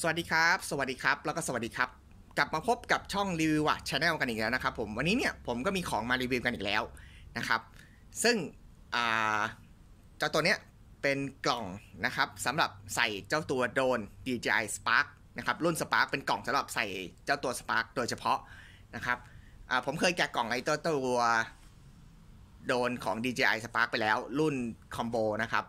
สวัสดีครับ สวัสดีครับ แล้วก็สวัสดีครับ กลับมาพบกับช่องรีวิววะชาแนลกันอีกแล้วนะครับ ผมวันนี้เนี่ยผมก็มีของมารีวิวกันอีกแล้วนะครับ ซึ่งเจ้าตัวเนี้ยเป็นกล่องนะครับสำหรับใส่เจ้าตัวโดน DJI Spark นะครับรุ่น Spark เป็นกล่องสำหรับใส่เจ้าตัว Spark โดยเฉพาะนะครับผมเคยแกะกล่องไอ้ตัวตัวโดนของ DJI Spark ไปแล้ว รุ่นคอมโบนะครับ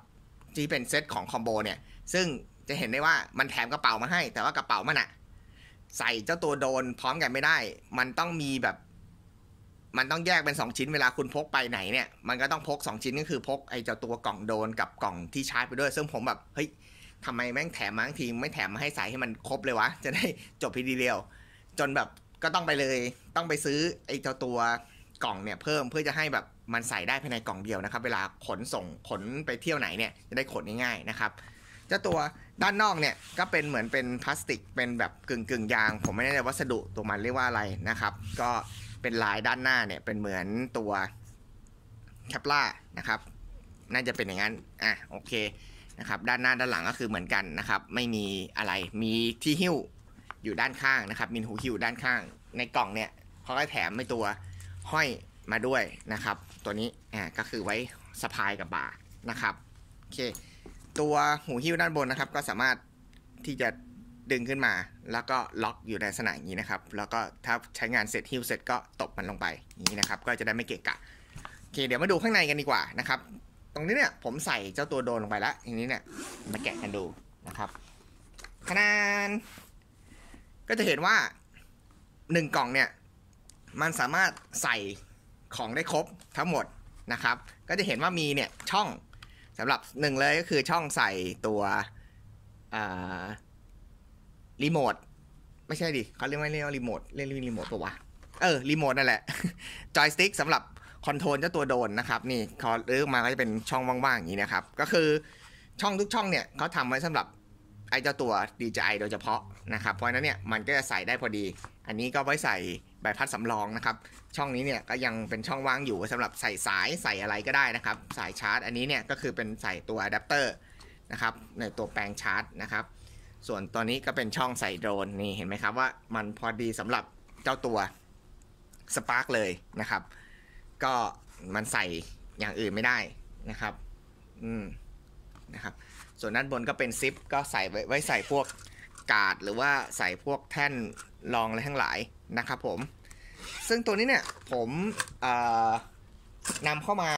ที่เป็นเซตของคอมโบเนี่ย ซึ่งจะเห็นได้ว่ามันแถมกระเป๋ามาให้ แต่ว่ากระเป๋ามันอะใส่เจ้าตัวโดนพร้อมกันไม่ได้ มันต้องมีแบบ มันต้องแยกเป็นสองชิ้น เวลาคุณพกไปไหนเนี่ยมันก็ต้องพกสองชิ้นก็คือพกไอ้เจ้าตัวกล่องโดนกับกล่องที่ชาร์จไปด้วยซึ่งผมแบบเฮ้ยทำไมแม่งแถมมาทั้งทีไม่แถมมาให้ใส่ให้มันครบเลยวะจะได้จบพีดีเดียวจนแบบก็ต้องไปเลย ต้องไปซื้อไอ้เจ้าตัวกล่องเนี่ย เพิ่มเพื่อจะให้แบบมันใส่ได้ภายในกล่องเดียวนะครับ เวลาขนส่งขนไปเที่ยวไหนเนี่ยจะได้ขนง่ายๆนะครับจ้าตัวด้านนอกเนี่ยก็เป็นเหมือนเป็นพลาสติกเป็นแบบกึ่งกึ่งยาง ผมไม่แน่ใจวัสดุตัวมันเรียกว่าอะไรนะครับ ก็เป็นลายด้านหน้าเนี่ยเป็นเหมือนตัว แคปล่านะครับ น่าจะเป็นอย่างนั้นอ่ะโอเคนะครับ ด้านหน้าด้านหลังก็คือเหมือนกันนะครับ ไม่มีอะไรมีที่หิ้วอยู่ด้านข้างนะครับ มีหูหิ้วด้านข้างในกล่องเนี่ยเขาก็แถมไม่ตัวห้อยมาด้วยนะครับ ตัวนี้อ่ะก็คือไว้สะพายกับบ่านะครับโอเคตัวหูหิ้วด้านบนนะครับก็สามารถที่จะดึงขึ้นมาแล้วก็ล็อกอยู่ในสนามนี้นะครับ แล้วก็ถ้าใช้งานเสร็จหิ้วเสร็จก็ตบมันลงไปอย่างนี้นะครับ ก็จะได้ไม่เกะกะโอเค เดี๋ยวมาดูข้างในกันดีกว่านะครับ ตรงนี้เนี่ยผมใส่เจ้าตัวโดนลงไปแล้ว อย่างนี้เนี่ยมาแกะกันดูนะครับขนาดก็จะเห็นว่าหนึ่งกล่องเนี่ยมันสามารถใส่ของได้ครบทั้งหมดนะครับ ก็จะเห็นว่ามีเนี่ยช่องสำหรับหนึ่งเลยก็คือช่องใส่ตัวรีโมทไม่ใช่ดิเขาเรียกไม่เรียก่รีโมทเรียกรีโมทปะวะเออรีโมทนั่นแหละจอยสติ๊กสำหรับคอนโทรลเจ้าตัวโดนนะครับนี่เขาเลือกมาก็จะเป็นช่องว่างๆอย่างนี้นะครับ ก็คือช่องทุกช่องเนี่ยเขาทำไว้สำหรับไอ้เจ้าตัว DJI โดยเฉพาะนะครับ เพราะนั้นเนี่ยมันก็จะใส่ได้พอดี อันนี้ก็ไว้ใส่ใบพัดสำรองนะครับ ช่องนี้เนี่ยก็ยังเป็นช่องว่างอยู่สำหรับใส่สายใส่อะไรก็ได้นะครับ สายชาร์จ อันนี้เนี่ยก็คือเป็นใส่ตัวอะแดปเตอร์นะครับในตัวแปลงชาร์จ นะครับ ส่วนตัวนี้ก็เป็นช่องใส่โดรนนี่เห็นไหมครับว่ามันพอดีสำหรับเจ้าตัวสปาร์กเลยนะครับ ก็มันใส่อย่างอื่นไม่ได้นะครับ อืม นะครับส่วนด้านบนก็เป็นซิปก็ใส่ไว้ใส่พวกกาด หรือว่าใส่พวกแท่นรองอะไรทั้งหลายนะครับผม ซึ่งตัวนี้เนี่ยผมนำเข้ามา